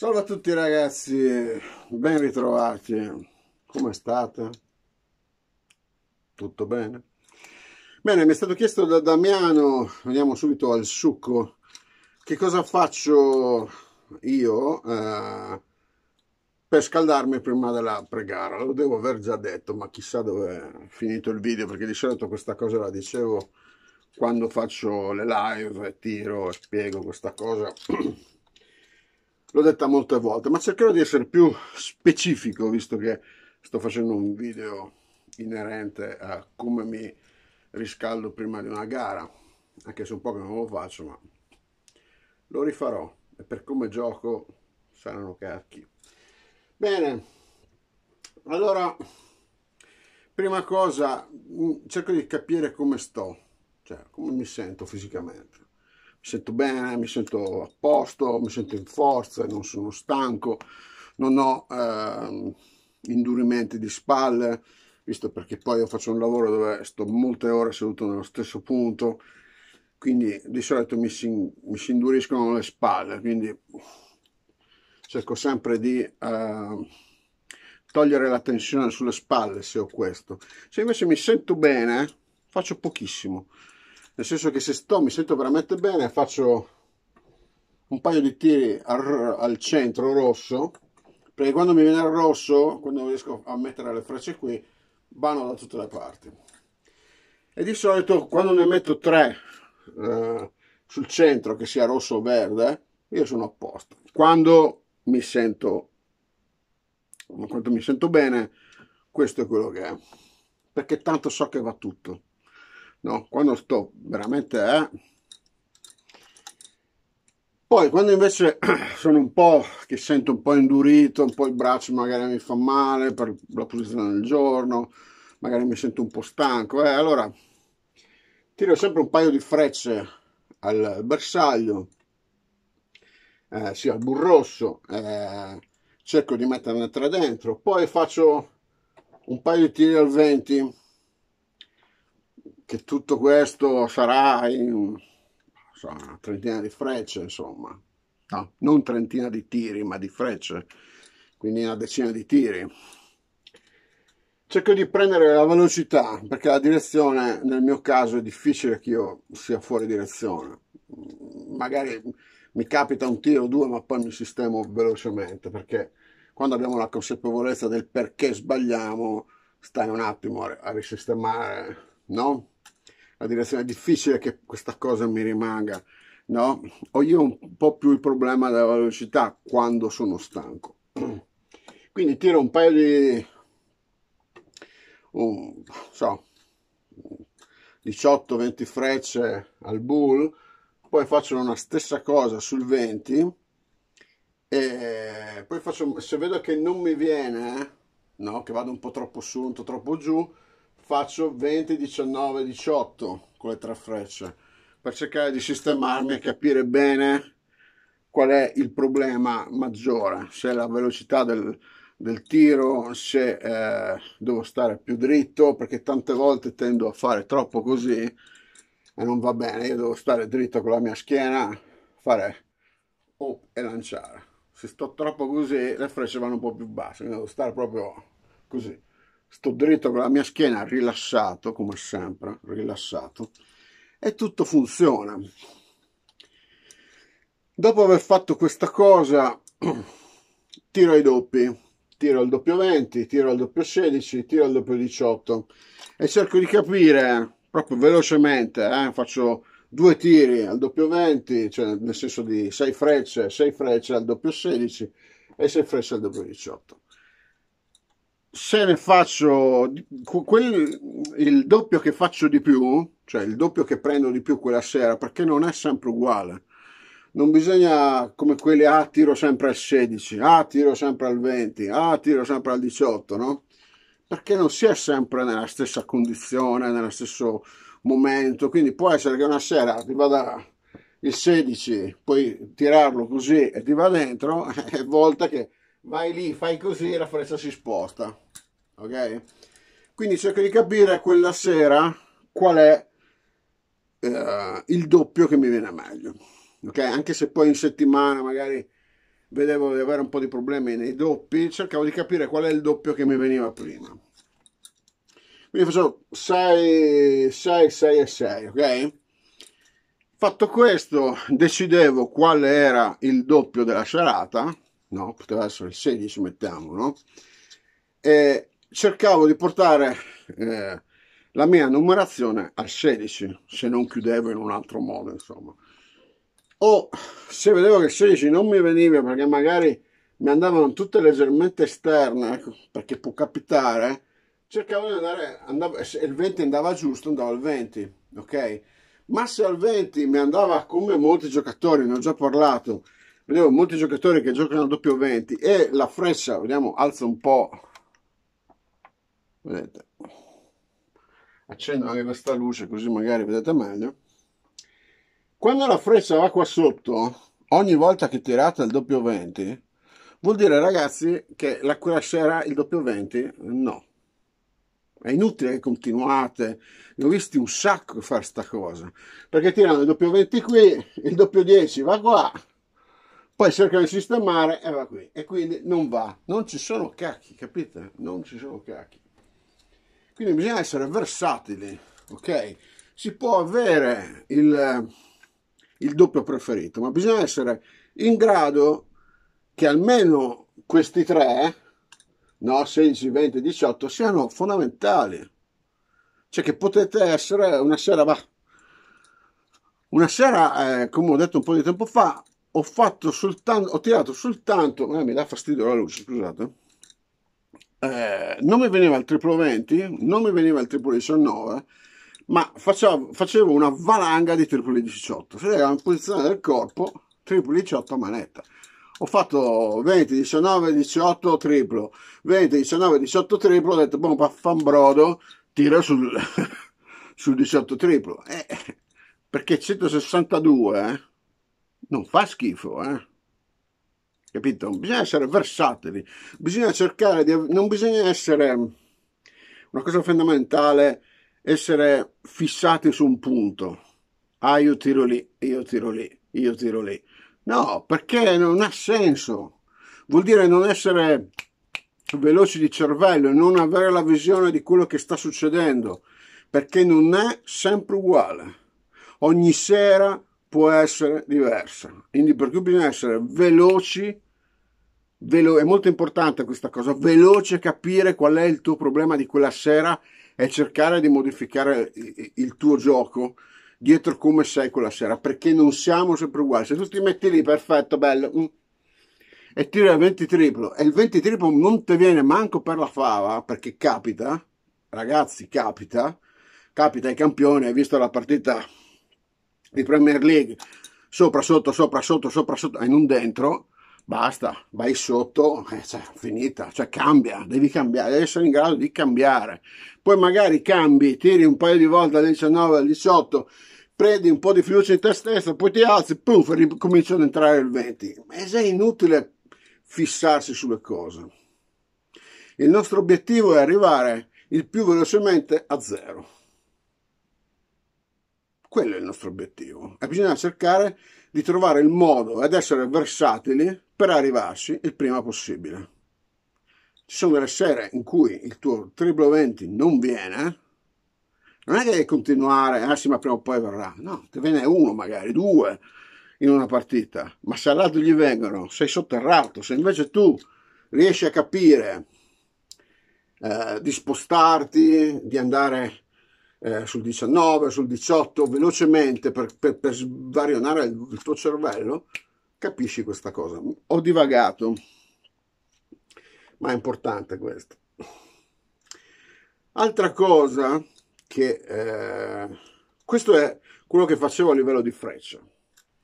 Salve a tutti ragazzi, ben ritrovati, come state? Tutto bene? Bene, mi è stato chiesto da Damiano, andiamo subito al succo, che cosa faccio io eh, per scaldarmi prima della pregara, lo devo aver già detto, ma chissà dove è finito il video, perché di solito questa cosa la dicevo quando faccio le live, tiro e spiego questa cosa l'ho detta molte volte, ma cercherò di essere più specifico visto che sto facendo un video inerente a come mi riscaldo prima di una gara, anche se un po' che non lo faccio, ma lo rifarò e per come gioco saranno cacchi. Bene, allora, prima cosa, mm, cerco di capire come sto, cioè come mi sento fisicamente mi sento bene, mi sento a posto, mi sento in forza, non sono stanco, non ho eh, indurimenti di spalle, visto perché poi io faccio un lavoro dove sto molte ore seduto nello stesso punto, quindi di solito mi si, mi si induriscono le spalle, quindi cerco sempre di eh, togliere la tensione sulle spalle se ho questo. Se invece mi sento bene, faccio pochissimo nel senso che se sto mi sento veramente bene faccio un paio di tiri al, al centro rosso perché quando mi viene il rosso quando riesco a mettere le frecce qui vanno da tutte le parti e di solito quando ne metto tre eh, sul centro che sia rosso o verde io sono a posto quando mi sento quando mi sento bene questo è quello che è perché tanto so che va tutto no? quando sto veramente eh? poi quando invece sono un po' che sento un po' indurito un po' il braccio magari mi fa male per la posizione del giorno magari mi sento un po' stanco eh? allora tiro sempre un paio di frecce al bersaglio eh, sì, al burrosso eh, cerco di metterne tre dentro poi faccio un paio di tiri al 20 che tutto questo sarà in so, una trentina di frecce, insomma. No, non trentina di tiri, ma di frecce, quindi una decina di tiri. Cerco di prendere la velocità, perché la direzione nel mio caso è difficile che io sia fuori direzione. Magari mi capita un tiro o due, ma poi mi sistemo velocemente, perché quando abbiamo la consapevolezza del perché sbagliamo, stai un attimo a risistemare, no? la direzione. È difficile che questa cosa mi rimanga, no? Ho io un po' più il problema della velocità quando sono stanco. Quindi tiro un paio di... Um, so, 18-20 frecce al bull, poi faccio la stessa cosa sul 20 e poi faccio, se vedo che non mi viene, no, che vado un po' troppo su, un po' troppo giù, faccio 20, 19, 18 con le tre frecce per cercare di sistemarmi e capire bene qual è il problema maggiore, se è la velocità del, del tiro, se eh, devo stare più dritto, perché tante volte tendo a fare troppo così e non va bene, io devo stare dritto con la mia schiena, fare op e lanciare. Se sto troppo così le frecce vanno un po' più basse, quindi devo stare proprio così sto dritto con la mia schiena rilassato come sempre rilassato e tutto funziona dopo aver fatto questa cosa tiro i doppi tiro il doppio 20 tiro il doppio 16 tiro il doppio 18 e cerco di capire proprio velocemente eh, faccio due tiri al doppio 20 cioè nel senso di 6 frecce 6 frecce al doppio 16 e 6 frecce al doppio 18 se ne faccio quel, il doppio che faccio di più, cioè il doppio che prendo di più quella sera, perché non è sempre uguale. Non bisogna come quelli ah tiro sempre al 16, ah tiro sempre al 20, ah tiro sempre al 18, no? Perché non si è sempre nella stessa condizione, nello stesso momento, quindi può essere che una sera ti vada il 16, puoi tirarlo così e ti va dentro, e volta che vai lì, fai così e la freccia si sposta. Ok? Quindi cerco di capire quella sera qual è eh, il doppio che mi viene meglio. Ok? Anche se poi in settimana magari vedevo di avere un po' di problemi nei doppi, cercavo di capire qual è il doppio che mi veniva prima. Quindi faccio 6, 6, 6 e 6, ok? Fatto questo, decidevo qual era il doppio della serata no, poteva essere il 16 mettiamo, no? E cercavo di portare eh, la mia numerazione al 16, se non chiudevo in un altro modo, insomma. O se vedevo che il 16 non mi veniva perché magari mi andavano tutte leggermente esterne, ecco, perché può capitare, cercavo di andare, andavo, se il 20 andava giusto, andavo al 20, ok? Ma se al 20 mi andava come molti giocatori, ne ho già parlato, Vedevo molti giocatori che giocano a doppio 20 e la freccia, vediamo, alza un po'. Vedete. Accendo anche questa luce così magari vedete meglio. Quando la freccia va qua sotto, ogni volta che tirate il doppio 20, vuol dire ragazzi che la crasherà il doppio 20? No. È inutile che continuate, ne ho visti un sacco fare sta cosa, perché tirano il doppio 20 qui, il doppio 10 va qua, poi cerca di sistemare e va qui. E quindi non va. Non ci sono cacchi, capite? Non ci sono cacchi. Quindi bisogna essere versatili, ok? Si può avere il, il doppio preferito, ma bisogna essere in grado che almeno questi tre, no, 16, 20, 18, siano fondamentali. Cioè che potete essere una sera, va, una sera, eh, come ho detto un po' di tempo fa, ho fatto soltanto, ho tirato soltanto, eh, mi dà fastidio la luce, scusate, eh, non mi veniva il triplo 20, non mi veniva il triplo 19, ma facevo, facevo una valanga di triplo 18, se era in posizione del corpo, triplo 18 a manetta. Ho fatto 20, 19, 18 triplo, 20, 19, 18 triplo, ho detto, boh, brodo tira sul, sul 18 triplo. Eh, perché 162, eh, non fa schifo, eh? Capito? Bisogna essere versatili, bisogna cercare di... non bisogna essere... una cosa fondamentale, essere fissati su un punto. Ah, io tiro lì, io tiro lì, io tiro lì. No, perché non ha senso. Vuol dire non essere veloci di cervello, non avere la visione di quello che sta succedendo, perché non è sempre uguale. Ogni sera può essere diversa. Quindi per cui bisogna essere veloci, velo- è molto importante questa cosa, veloce capire qual è il tuo problema di quella sera e cercare di modificare il tuo gioco dietro come sei quella sera, perché non siamo sempre uguali. Se tu ti metti lì, perfetto, bello, mm, e tira il 20 triplo, e il 20 triplo non ti viene manco per la fava, perché capita, ragazzi, capita, capita ai campioni, hai visto la partita di Premier League, sopra, sotto, sopra, sotto, sopra, sotto, e non dentro, basta, vai sotto, eh, cioè, finita, cioè cambia, devi cambiare, devi essere in grado di cambiare. Poi magari cambi, tiri un paio di volte dal 19 al 18, prendi un po' di fiducia in te stesso, poi ti alzi, puff, ricominci ad entrare il 20. Ma è inutile fissarsi sulle cose. Il nostro obiettivo è arrivare il più velocemente a zero. Quello è il nostro obiettivo. E bisogna cercare di trovare il modo ed essere versatili per arrivarci il prima possibile. Ci sono delle sere in cui il tuo triplo 20 non viene, non è che devi continuare, ah sì, ma prima o poi verrà. No, te viene uno, magari due in una partita, ma se all'altro gli vengono, sei sotterrato. Se invece tu riesci a capire eh, di spostarti, di andare eh, sul 19, sul 18, velocemente per, per, per svarionare il, il tuo cervello, capisci questa cosa. Ho divagato, ma è importante questo. Altra cosa che... Eh, questo è quello che facevo a livello di freccia.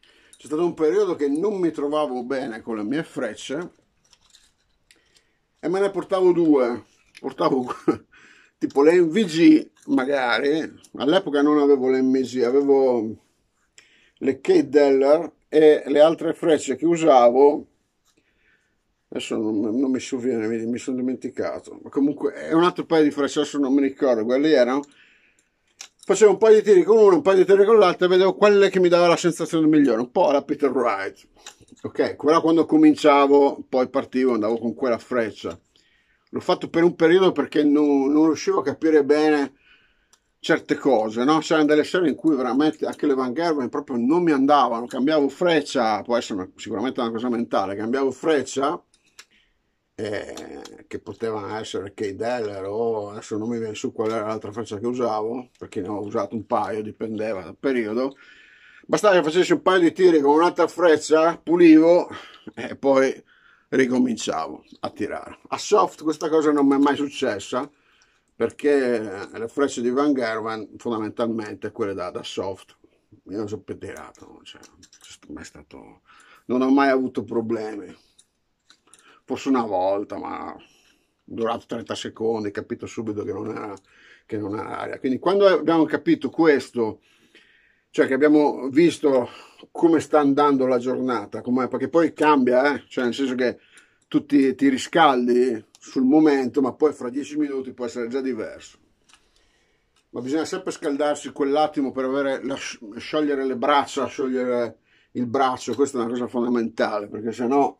C'è stato un periodo che non mi trovavo bene con le mie frecce e me ne portavo due. Portavo tipo le MVG magari, all'epoca non avevo le MVG avevo le Kate e le altre frecce che usavo adesso non, non mi sovviene, mi, mi, sono dimenticato ma comunque è un altro paio di frecce adesso non mi ricordo quelle erano facevo un paio di tiri con uno un paio di tiri con l'altro e vedevo quelle che mi dava la sensazione migliore un po' la Peter Wright ok quella quando cominciavo poi partivo andavo con quella freccia l'ho fatto per un periodo perché non, non riuscivo a capire bene certe cose, no? C'erano delle serie in cui veramente anche le Van Gerwen proprio non mi andavano, cambiavo freccia, può essere sicuramente una cosa mentale, cambiavo freccia, eh, che poteva essere Kay Deller o adesso non mi viene su qual era l'altra freccia che usavo, perché ne ho usato un paio, dipendeva dal periodo, bastava che facessi un paio di tiri con un'altra freccia, pulivo e poi ricominciavo a tirare. A soft questa cosa non mi è mai successa perché le frecce di Van Gerwen fondamentalmente quelle da, da soft io non sono più tirato cioè, stato, non ho mai avuto problemi forse una volta ma durato 30 secondi capito subito che non era, che non era aria quindi quando abbiamo capito questo cioè che abbiamo visto come sta andando la giornata, perché poi cambia, eh? cioè nel senso che tu ti, ti, riscaldi sul momento, ma poi fra dieci minuti può essere già diverso. Ma bisogna sempre scaldarsi quell'attimo per avere la, sciogliere le braccia, sciogliere il braccio, questa è una cosa fondamentale, perché se no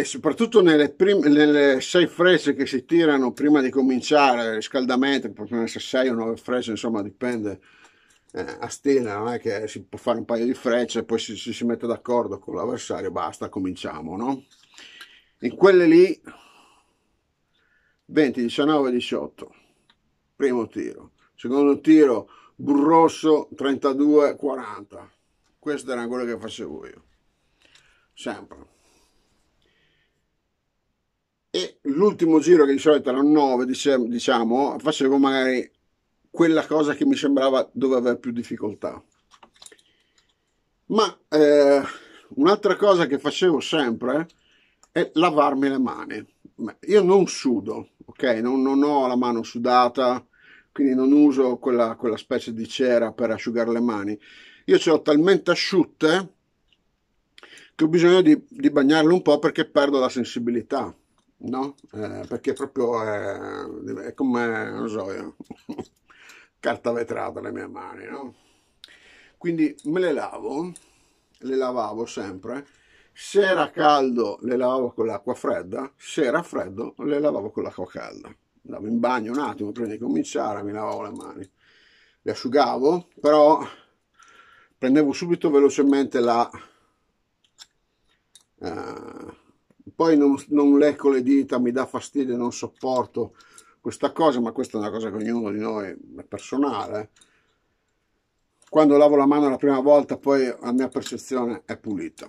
e soprattutto nelle, prime, nelle sei frecce che si tirano prima di cominciare il riscaldamento, possono essere sei o nove frecce, insomma dipende eh, a stile, non è che si può fare un paio di frecce, poi si, si, si mette d'accordo con l'avversario, basta, cominciamo, no? In quelle lì, 20, 19, 18, primo tiro, secondo tiro, grosso 32, 40, queste erano quelle che facevo io, sempre e l'ultimo giro che di solito era 9 diciamo facevo magari quella cosa che mi sembrava dove avere più difficoltà ma eh, un'altra cosa che facevo sempre eh, è lavarmi le mani io non sudo ok non, non ho la mano sudata quindi non uso quella, quella specie di cera per asciugare le mani io ce l'ho talmente asciutte che ho bisogno di, di bagnarle un po' perché perdo la sensibilità no? Eh, perché proprio è, eh, è come, non so, io, eh, carta vetrata le mie mani, no? Quindi me le lavo, le lavavo sempre, se era caldo le lavavo con l'acqua fredda, se era freddo le lavavo con l'acqua calda. Andavo in bagno un attimo prima di cominciare, mi lavavo le mani, le asciugavo, però prendevo subito velocemente la... Eh, poi non, non lecco le dita, mi dà fastidio, non sopporto questa cosa, ma questa è una cosa che ognuno di noi è personale. Eh. Quando lavo la mano la prima volta, poi la mia percezione è pulita.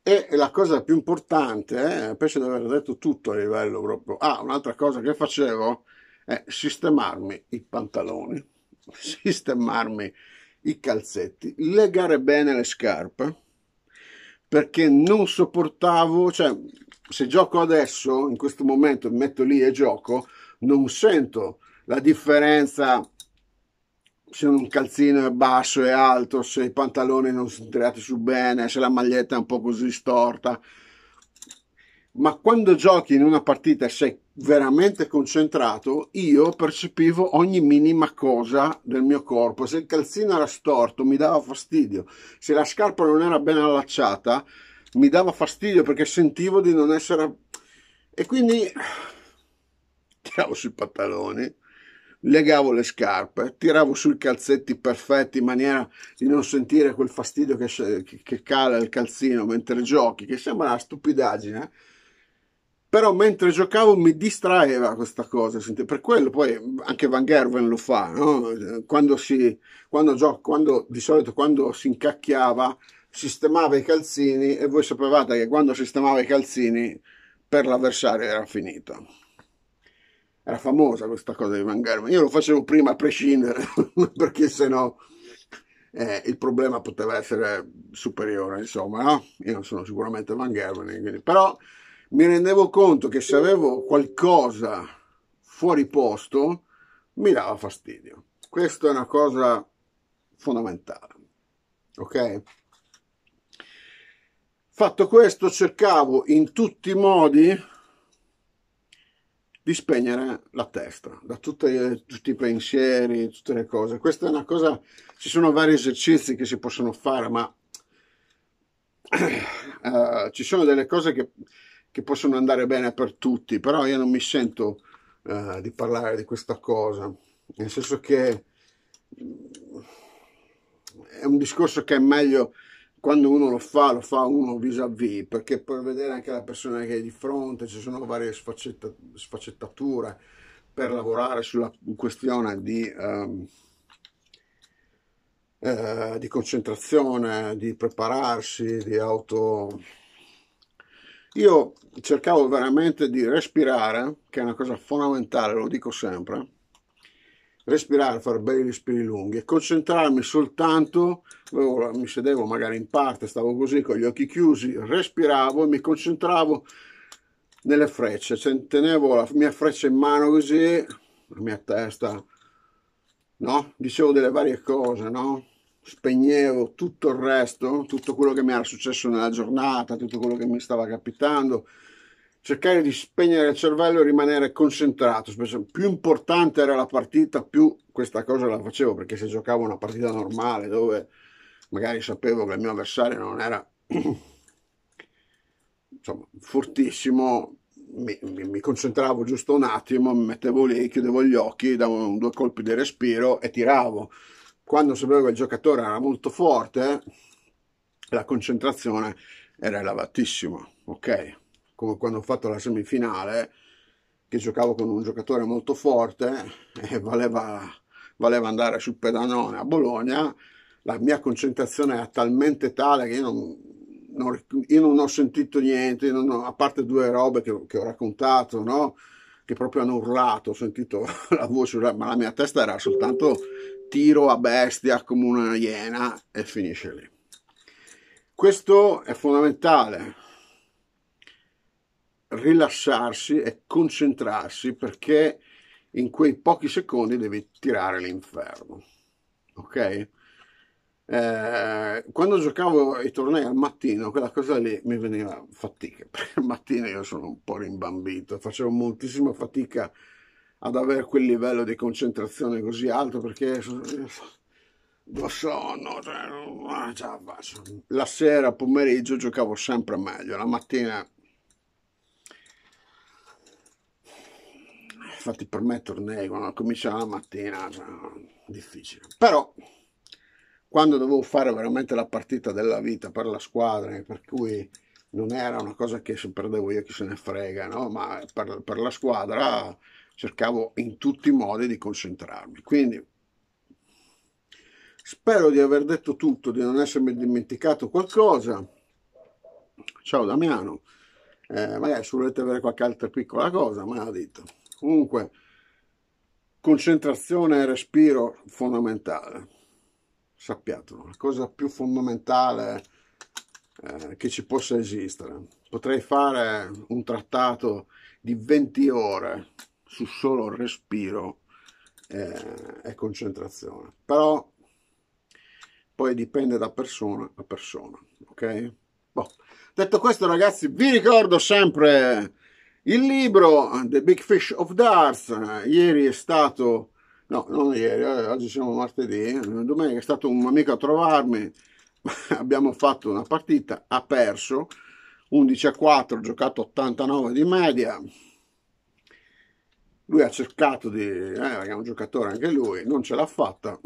E la cosa più importante, eh, penso di aver detto tutto a livello proprio. Ah, un'altra cosa che facevo è sistemarmi i pantaloni, sistemarmi i calzetti, legare bene le scarpe perché non sopportavo, cioè se gioco adesso, in questo momento metto lì e gioco, non sento la differenza se un calzino è basso e alto, se i pantaloni non sono tirati su bene, se la maglietta è un po' così storta ma quando giochi in una partita e sei veramente concentrato, io percepivo ogni minima cosa del mio corpo. Se il calzino era storto mi dava fastidio, se la scarpa non era ben allacciata mi dava fastidio perché sentivo di non essere... E quindi tiravo sui pantaloni, legavo le scarpe, tiravo sui calzetti perfetti in maniera di non sentire quel fastidio che, che cala il calzino mentre giochi, che sembra una stupidaggine però mentre giocavo mi distraeva questa cosa, per quello poi anche Van Gerven lo fa, no? quando, si, quando, gioca, quando di solito quando si incacchiava sistemava i calzini e voi sapevate che quando sistemava i calzini per l'avversario era finita. Era famosa questa cosa di Van Gerven, io lo facevo prima a prescindere perché sennò eh, il problema poteva essere superiore, insomma, no? Io non sono sicuramente Van Gerven, quindi, però mi rendevo conto che se avevo qualcosa fuori posto mi dava fastidio. Questa è una cosa fondamentale. Ok? Fatto questo, cercavo in tutti i modi di spegnere la testa da tutte, tutti i pensieri, tutte le cose. Questa è una cosa, ci sono vari esercizi che si possono fare, ma uh, ci sono delle cose che che possono andare bene per tutti, però io non mi sento uh, di parlare di questa cosa, nel senso che mm, è un discorso che è meglio quando uno lo fa, lo fa uno vis-à-vis, perché puoi vedere anche la persona che è di fronte, ci sono varie sfaccetta, sfaccettature per lavorare sulla questione di, um, eh, di concentrazione, di prepararsi, di auto io cercavo veramente di respirare, che è una cosa fondamentale, lo dico sempre, respirare, fare belli respiri lunghi e concentrarmi soltanto, mi sedevo magari in parte, stavo così con gli occhi chiusi, respiravo e mi concentravo nelle frecce, cioè, tenevo la mia freccia in mano così, la mia testa, no? Dicevo delle varie cose, no? spegnevo tutto il resto, tutto quello che mi era successo nella giornata, tutto quello che mi stava capitando, cercare di spegnere il cervello e rimanere concentrato. Spesso, più importante era la partita, più questa cosa la facevo, perché se giocavo una partita normale dove magari sapevo che il mio avversario non era insomma, fortissimo, mi, mi, concentravo giusto un attimo, mi mettevo lì, chiudevo gli occhi, davo due colpi di respiro e tiravo quando sembrava che il giocatore era molto forte, la concentrazione era elevatissima, ok? Come quando ho fatto la semifinale, che giocavo con un giocatore molto forte e valeva, valeva andare sul pedanone a Bologna, la mia concentrazione era talmente tale che io non, non, io non ho sentito niente, ho, a parte due robe che, che ho raccontato, no? che proprio hanno urlato, ho sentito la voce, ma la mia testa era soltanto tiro a bestia come una iena e finisce lì. Questo è fondamentale, rilassarsi e concentrarsi perché in quei pochi secondi devi tirare l'inferno. Ok? Eh, quando giocavo i tornei al mattino, quella cosa lì mi veniva fatica, perché al mattino io sono un po' rimbambito, facevo moltissima fatica ad avere quel livello di concentrazione così alto perché lo sonno, cioè, cioè, la sera, pomeriggio giocavo sempre meglio, la mattina infatti per me tornei quando cominciava la mattina cioè, difficile però quando dovevo fare veramente la partita della vita per la squadra per cui non era una cosa che se perdevo io chi se ne frega no? ma per, per la squadra cercavo in tutti i modi di concentrarmi. Quindi spero di aver detto tutto, di non essermi dimenticato qualcosa. Ciao Damiano, eh, magari se volete avere qualche altra piccola cosa, me l'ha detto. Comunque, concentrazione e respiro fondamentale. Sappiatelo, la cosa più fondamentale eh, che ci possa esistere. Potrei fare un trattato di 20 ore su solo respiro eh, e concentrazione. Però poi dipende da persona a persona, ok? Boh. Detto questo ragazzi, vi ricordo sempre il libro eh, The Big Fish of Darts. Ieri è stato... No, non ieri, eh, oggi siamo martedì. Eh, domenica è stato un amico a trovarmi. Abbiamo fatto una partita, ha perso. 11 a 4, giocato 89 di media, lui ha cercato di... Eh, è un giocatore anche lui, non ce l'ha fatta.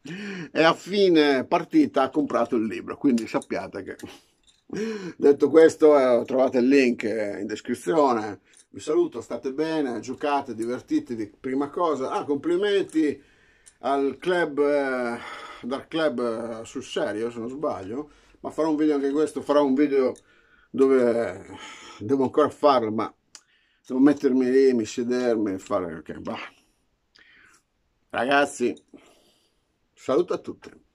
e a fine partita ha comprato il libro, quindi sappiate che... Detto questo, eh, trovate il link in descrizione. Vi saluto, state bene, giocate, divertitevi. Prima cosa, ah, complimenti al club, eh, dal club eh, sul serio, se non sbaglio. Ma farò un video anche questo, farò un video dove eh, devo ancora farlo, ma devo mettermi lì, mi sedermi e fare... Ragazzi, saluto a tutti.